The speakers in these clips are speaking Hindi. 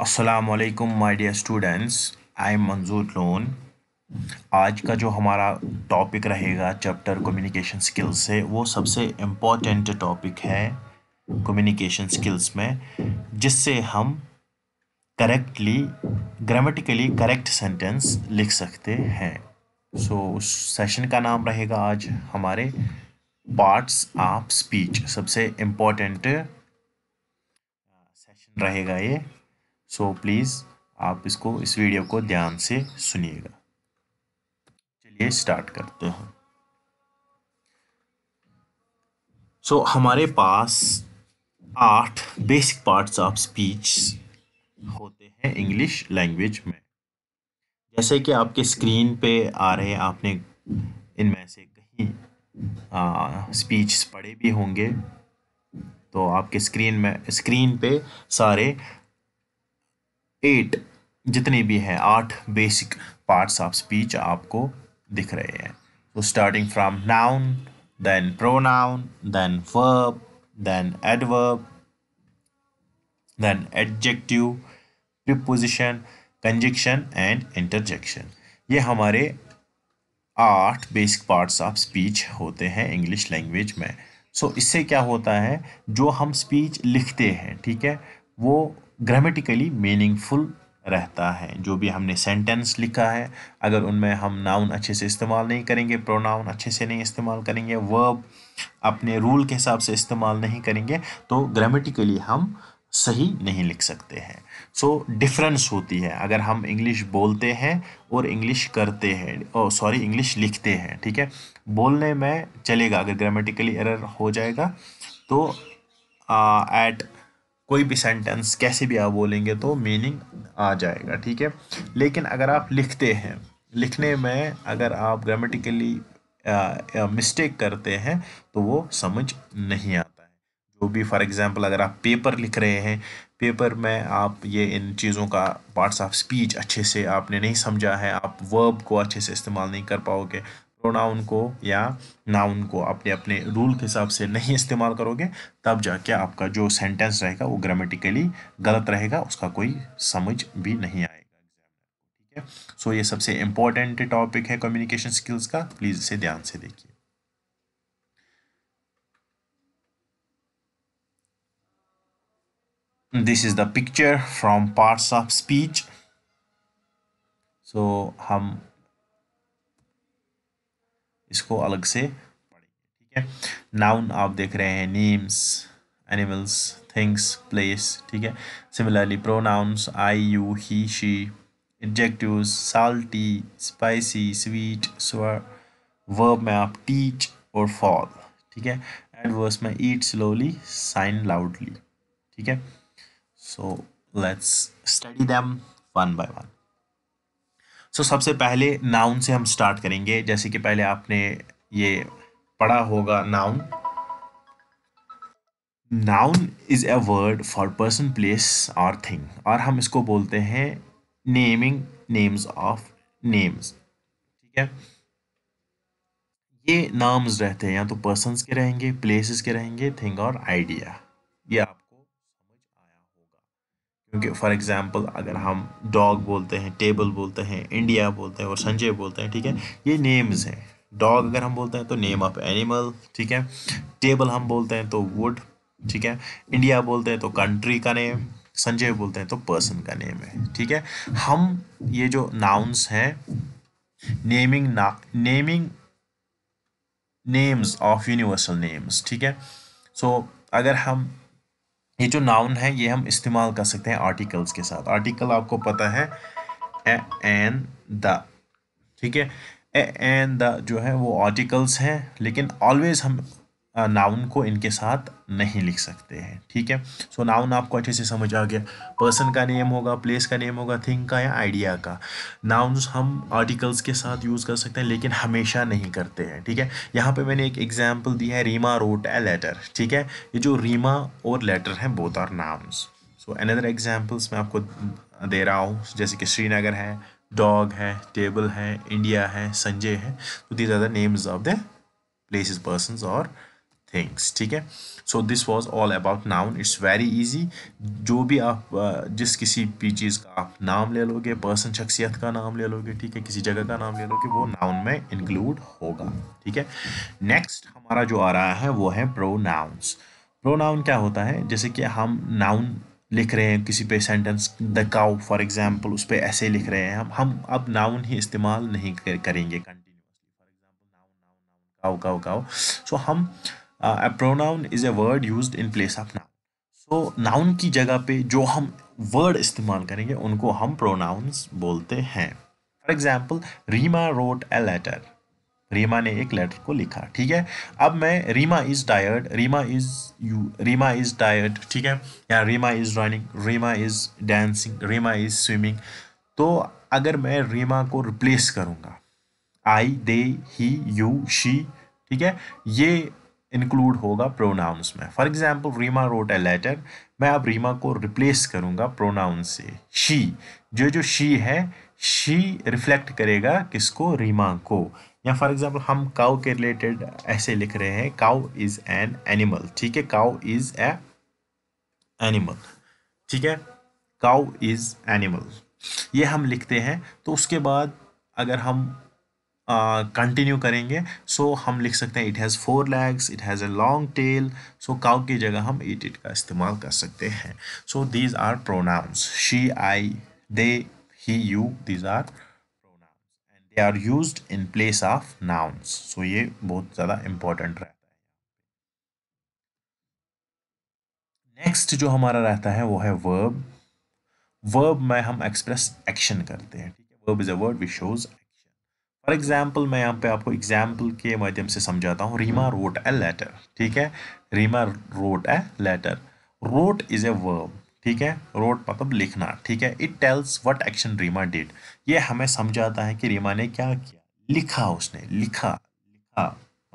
Aslam my dear students I am Manzoor Lone आज का जो हमारा टॉपिक रहेगा चैप्टर कम्युनिकेशन स्किल्स से वो सबसे इम्पॉर्टेंट टॉपिक है कम्युनिकेशन स्किल्स में जिससे हम करेक्टली ग्रामेटिकली करेक्ट सेंटेंस लिख सकते हैं सो so, उस सेशन का नाम रहेगा आज हमारे पार्ट्स ऑफ स्पीच सबसे इम्पॉर्टेंट सेशन रहेगा ये सो so, प्लीज़ आप इसको इस वीडियो को ध्यान से सुनिएगा चलिए स्टार्ट करते हैं सो so, हमारे पास आठ बेसिक पार्ट्स ऑफ स्पीच होते हैं इंग्लिश लैंग्वेज में जैसे कि आपके स्क्रीन पे आ रहे आपने इनमें से कहीं स्पीच पढ़े भी होंगे तो आपके स्क्रीन में स्क्रीन पे सारे एट जितने भी हैं आठ बेसिक पार्ट्स ऑफ स्पीच आपको दिख रहे हैं तो starting from noun then pronoun then verb then adverb then adjective preposition conjunction and interjection ये हमारे आठ बेसिक पार्ट्स ऑफ स्पीच होते हैं इंग्लिश लैंग्वेज में सो so, इससे क्या होता है जो हम स्पीच लिखते हैं ठीक है वो ग्रामेटिकली मीनिंगफुल रहता है जो भी हमने सेंटेंस लिखा है अगर उनमें हम नाउन अच्छे से इस्तेमाल नहीं करेंगे प्रोनाउन अच्छे से नहीं इस्तेमाल करेंगे वर्ब अपने रूल के हिसाब से इस्तेमाल नहीं करेंगे तो ग्रामेटिकली हम सही नहीं लिख सकते हैं सो so, डिफरेंस होती है अगर हम इंग्लिश बोलते हैं और इंग्लिश करते हैं सॉरी इंग्लिश लिखते हैं ठीक है बोलने में चलेगा अगर ग्रामेटिकली एरर हो जाएगा तो एट कोई भी सेंटेंस कैसे भी आप बोलेंगे तो मीनिंग आ जाएगा ठीक है लेकिन अगर आप लिखते हैं लिखने में अगर आप ग्रामेटिकली मिस्टेक करते हैं तो वो समझ नहीं आता है जो भी फॉर एग्ज़ाम्पल अगर आप पेपर लिख रहे हैं पेपर में आप ये इन चीज़ों का पार्ट्स ऑफ स्पीच अच्छे से आपने नहीं समझा है आप वर्ब को अच्छे से इस्तेमाल नहीं कर पाओगे प्रोनाउन को या नाउन को अपने अपने रूल के हिसाब से नहीं इस्तेमाल करोगे तब जाके आपका जो सेंटेंस रहेगा वो ग्रामेटिकली गलत रहेगा उसका कोई समझ भी नहीं आएगा ठीक है सो ये सबसे इंपॉर्टेंट टॉपिक है कम्युनिकेशन स्किल्स का प्लीज़ इसे ध्यान से देखिए this is the picture from parts of speech so हम इसको अलग से पढ़ेंगे ठीक है नाउन आप देख रहे हैं नेम्स एनिमल्स थिंग्स प्लेस ठीक है similarly pronouns I you he she adjective salty spicy sweet sour verb में आप टीच और फॉल ठीक है एडवर्स में ईट स्लोली साइन लाउडली ठीक है so let's study them one by one so so, सबसे पहले नाउन से हम स्टार्ट करेंगे जैसे कि पहले आपने ये पढ़ा होगा noun noun is a word for person place और थिंग और हम इसको बोलते हैं नेमिंग नेम्स ऑफ नेम्स ठीक है ये नाम्स रहते हैं या तो पर्सन के रहेंगे प्लेसेस के रहेंगे थिंग और आइडिया ये आप क्योंकि फॉर एग्जांपल अगर हम डॉग बोलते हैं टेबल बोलते हैं इंडिया बोलते हैं और संजय बोलते हैं ठीक है ये नेम्स हैं डॉग अगर हम बोलते हैं तो नेम ऑफ एनिमल ठीक है टेबल हम बोलते हैं तो वुड ठीक है इंडिया बोलते हैं तो कंट्री का नेम संजय बोलते हैं तो पर्सन का नेम है ठीक है हम ये जो नाउन्स हैं नेमिंग ना naming names of universal names ठीक है सो so, अगर हम ये जो नाउन है ये हम इस्तेमाल कर सकते हैं आर्टिकल्स के साथ आर्टिकल आपको पता है ए एन द ठीक है ए एन द जो है वो आर्टिकल्स हैं लेकिन ऑलवेज हम नाउन को इनके साथ नहीं लिख सकते हैं ठीक है सो so, नाउन आपको अच्छे से समझ आ गया पर्सन का नेम होगा प्लेस का नेम होगा थिंग का या आइडिया का नाउन्स हम आर्टिकल्स के साथ यूज़ कर सकते हैं लेकिन हमेशा नहीं करते हैं ठीक है यहाँ पे मैंने एक एग्जाम्पल दी है रीमा रोट ए लेटर ठीक है ये जो रीमा और लेटर हैं both are nouns so another examples मैं आपको दे रहा हूँ जैसे कि श्रीनगर है डॉग है टेबल है इंडिया है संजय है तो these are the names of the place persons और थिंग्स ठीक है so this was all about noun it's very easy जो भी आप जिस किसी भी चीज़ का आप नाम ले लोगे पर्सन शख्सियत का नाम ले लोगे ठीक है किसी जगह का नाम ले लोगे वो नाउन में इंक्लूड होगा ठीक है नेक्स्ट हमारा जो आ रहा है वो है प्रो नाउन्स प्रो नाउन क्या होता है जैसे कि हम नाउन लिख रहे हैं किसी पे sentence the cow for example उस पर ऐसे लिख रहे हैं हम हम अब नाउन ही इस्तेमाल नहीं कर, करेंगे continuously for example noun noun noun cow cow cow so हम uh, pronoun is is word use in place of noun so noun की जगह पे जो हम वर्ड इस्तेमाल करेंगे उनको हम प्रोनाउंस बोलते हैं for example Reema wrote a letter Reema ने एक लेटर को लिखा ठीक है अब मैं Reema is tired Reema is you Reema is tired ठीक है या Reema is running Reema is dancing Reema is swimming तो अगर मैं रीमा को रिप्लेस करूँगा आई दे ही यू शी ठीक है ये इंक्लूड होगा प्रोनाउंस में for example Reema wrote a letter मैं अब रीमा को रिप्लेस करूंगा प्रोनाउंस से शी जो जो शी है शी रिफ्लेक्ट करेगा किसको रीमा को या फॉर एग्जाम्पल हम काउ के रिलेटेड ऐसे लिख रहे हैं काउ इज़ एन एनिमल ठीक है काउ इज़ ए एनिमल ठीक है काउ इज़ एनिमल ये हम लिखते हैं तो उसके बाद अगर हम कंटिन्यू करेंगे सो so, हम लिख सकते हैं it has four legs it has a long tail so cow की जगह हम इट इट का इस्तेमाल कर सकते हैं so these are pronouns she I they he you these are pronouns and they are use in place of nouns सो ये बहुत ज़्यादा इम्पोर्टेंट रहता है नेक्स्ट जो हमारा रहता है वो है वर्ब वर्ब में हम एक्सप्रेस एक्शन करते हैं ठीक है verb is a word which shows for example मैं यहाँ पे आपको एग्जाम्पल के माध्यम से समझाता हूँ रीमा रोट ए लेटर ठीक है Reema wrote a letter wrote is a verb ठीक है रोट मतलब लिखना ठीक है it tells what action Reema did ये हमें समझाता है कि रीमा ने क्या किया लिखा उसने लिखा लिखा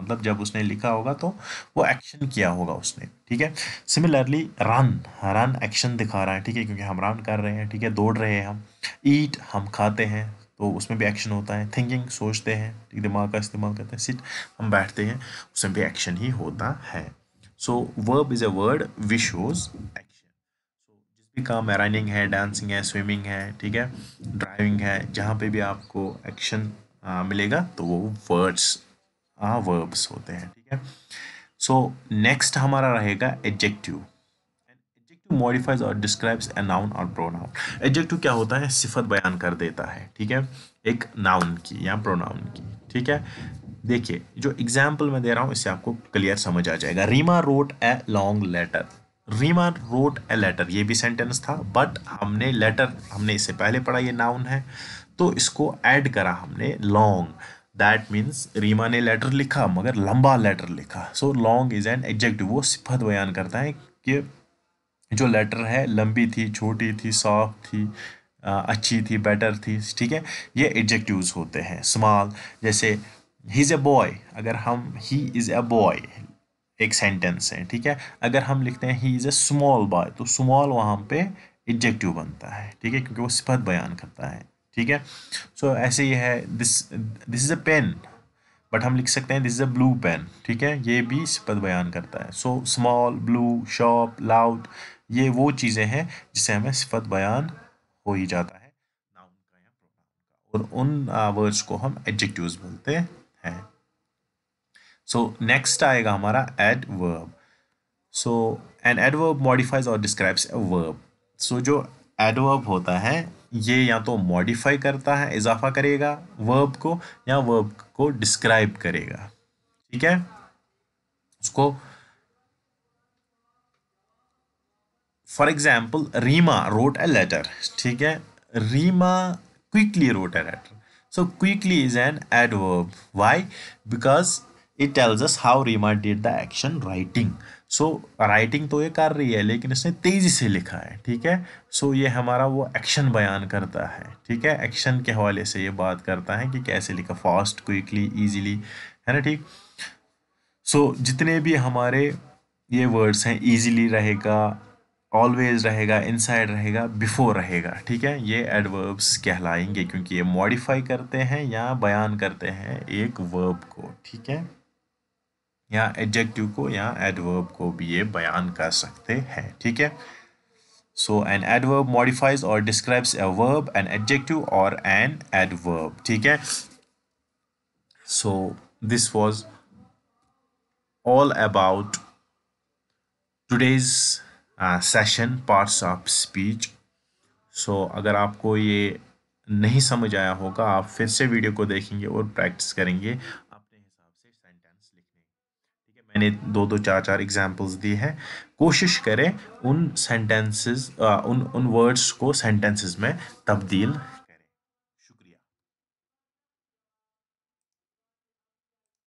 मतलब जब उसने लिखा होगा तो वो एक्शन किया होगा उसने ठीक है सिमिलरली रन रन एक्शन दिखा रहा है ठीक है क्योंकि हम रन कर रहे हैं ठीक है दौड़ रहे हैं हम ईट हम खाते हैं तो उसमें भी एक्शन होता है थिंकिंग सोचते हैं दिमाग का इस्तेमाल करते हैं सिट हम बैठते हैं उसमें भी एक्शन ही होता है so verb is a word which shows action so जिस भी काम है रनिंग है डांसिंग है स्विमिंग है ठीक है ड्राइविंग है जहाँ पे भी आपको एक्शन मिलेगा तो वो वर्ड्स हाँ वर्ब्स होते हैं ठीक है सो so, नेक्स्ट हमारा रहेगा एडजेक्टिव मॉडिफाइज और डिस्क्राइब्स ए नाउन और प्रोनाउन एडजेक्टिव क्या होता है सिफत बयान कर देता है ठीक है एक नाउन की या प्रोनाउन की ठीक है देखिए जो एग्जाम्पल मैं दे रहा हूँ इससे आपको क्लियर समझ आ जाएगा Reema wrote a long letter Reema wrote a letter ये भी सेंटेंस था बट हमने लेटर हमने इससे पहले पढ़ा ये नाउन है तो इसको ऐड करा हमने लॉन्ग दैट मीन्स रीमा ने लेटर लिखा मगर लंबा लेटर लिखा so long is an adjective वो सिफत बयान करता है कि जो लेटर है लंबी थी छोटी थी सॉफ्ट थी अच्छी थी बेटर थी ठीक है ये एडजेक्टिव्स होते हैं स्मॉल जैसे ही इज़ ए बॉय अगर हम ही इज़ अ बॉय एक सेंटेंस है ठीक है अगर हम लिखते हैं he is a small boy तो स्मॉल वहाँ पे एडजेक्टिव बनता है ठीक है क्योंकि वो सिफत बयान करता है ठीक है सो so, ऐसे ये है this this is a pen but हम लिख सकते हैं this is a blue pen ठीक है ये भी सिफत बयान करता है so small blue shop loud ये वो चीज़ें हैं जिसे हमें सिफत बयान हो ही जाता है नाउन का या प्रोनाउन का और उन वर्ड्स को हम एडजेक्टिव्स बोलते हैं सो नेक्स्ट आएगा हमारा adverb so an adverb modifies और डिस्क्राइब्स ए वर्ब सो जो एडवर्ब होता है ये या तो मॉडिफाई करता है इजाफा करेगा वर्ब को या वर्ब को डिस्क्राइब करेगा ठीक है उसको for example Reema wrote a letter ठीक है Reema quickly wrote a letter so quickly is an adverb why because it tells us how Reema did the action writing so writing तो ये कर रही है लेकिन इसने तेज़ी से लिखा है ठीक है सो so, ये हमारा वो एक्शन बयान करता है ठीक है एक्शन के हवाले से ये बात करता है कि कैसे लिखा फास्ट क्विकली ईजीली है ना ठीक सो so, जितने भी हमारे ये वर्ड्स हैं ईजीली रहेगा ऑलवेज रहेगा इनसाइड रहेगा बिफोर रहेगा ठीक है ये एडवर्ब्स कहलाएंगे क्योंकि ये मॉडिफाई करते हैं या बयान करते हैं एक वर्ब को ठीक है या एडजेक्टिव को या एडवर्ब को भी ये बयान कर सकते हैं ठीक है सो एन एडवर्ब मॉडिफाइज और describes a verb an adjective और एन एडवर्ब ठीक है so this was all about today's session parts of speech so अगर आपको ये नहीं समझ आया होगा आप फिर से वीडियो को देखेंगे और प्रैक्टिस करेंगे अपने हिसाब से सेंटेंस लिखने ठीक है मैंने दो दो चार चार एग्जांपल्स दिए हैं कोशिश करें उन सेंटेंसेस उन उन वर्ड्स को सेंटेंसेस में तब्दील